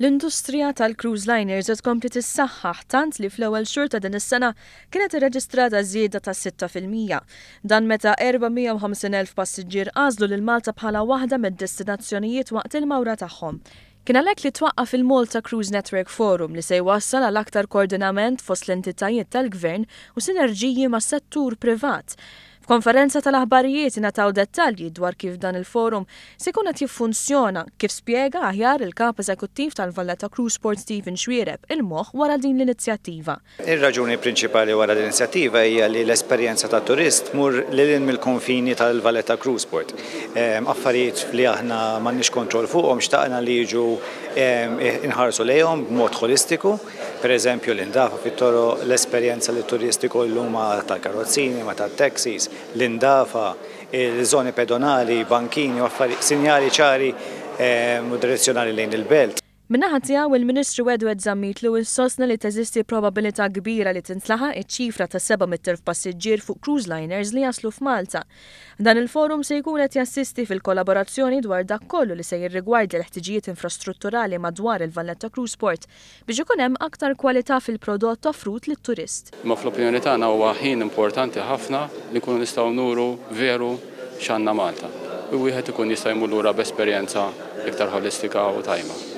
L-industrija tal-cruise liners qed tkompli tissaħħaħ tant li fl-ewwel xhur ta' din is-sena kienet irreġistrata żieda ta' 6%. Dan meta 450,000 passiġġier għażlu l Malta bħala waħda mid-destinazzjonijiet waqt il-mawra tagħhom. Kien għalhekk li twaqqaf il-Malta Cruise Network Forum li se jwassal għal aktar koordinament fost l-entitajiet tal-gvern u sinerġiji mas settur privat. F'konferenza tal-aħbarijiet nataw dettalji dwar kif dan il-forum se jkun qed jiffunzjona kif spjega aħjar il-kap eżekuttiv tal-Valletta Cruise Sport Stephen Xwiereb il-moħħ wara din l-inizjattiva. Ir-raġuni prinċipali wara l-inizjattiva hija li l-esperjenza ta' turist mur lil mill-konfini tal-Valletta Cruise Sport. Affarijiet li aħna m'għandniex kontroll fuqhom xtaqna li jiġu inħarsu lejhom b'mod holistiku, pereżempju l-indafa fit-toro l-esperjenza li turisti kollu ma ta' karozzini, ma ta' taxis, l'Indafa, le zone pedonali, i banchini u affari, sinjali ċari u eh, direzionali lejn il-belt. Minnaħa tiegħu il-Ministru Edward Zammit il sosna li teżisti probabilita kbira li tintlaħa iċ-ċifra ta' 7,000 passiġġier fuq cruise liners li jaslu f'Malta. Dan il-forum se jkun qed jassisti fil-kollaborazzjoni dwar dak kollu li se jirrigwardi l-ħtiġijiet infrastrutturali madwar il-Valletta Cruise Port biex ikun hemm aktar kwalità fil-prodott li lit-turist. Ma fl-opinjoni tagħna huwa ħin importanti ħafna li kunu nistgħu nuru veru x'għandna Malta. U wieħed ikun jista' jmur lura b'esperjenza iktar holistika u tajma.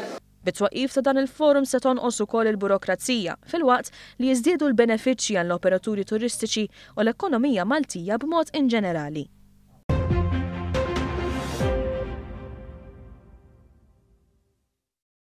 Bitwaqif ta' dan il-forum se tonqos ukoll il-burokrazija fil-waqt li jiżdiedu l-benefiċċji għall-operaturi turistiċi u l-ekonomija Maltija b'mod in ġenerali.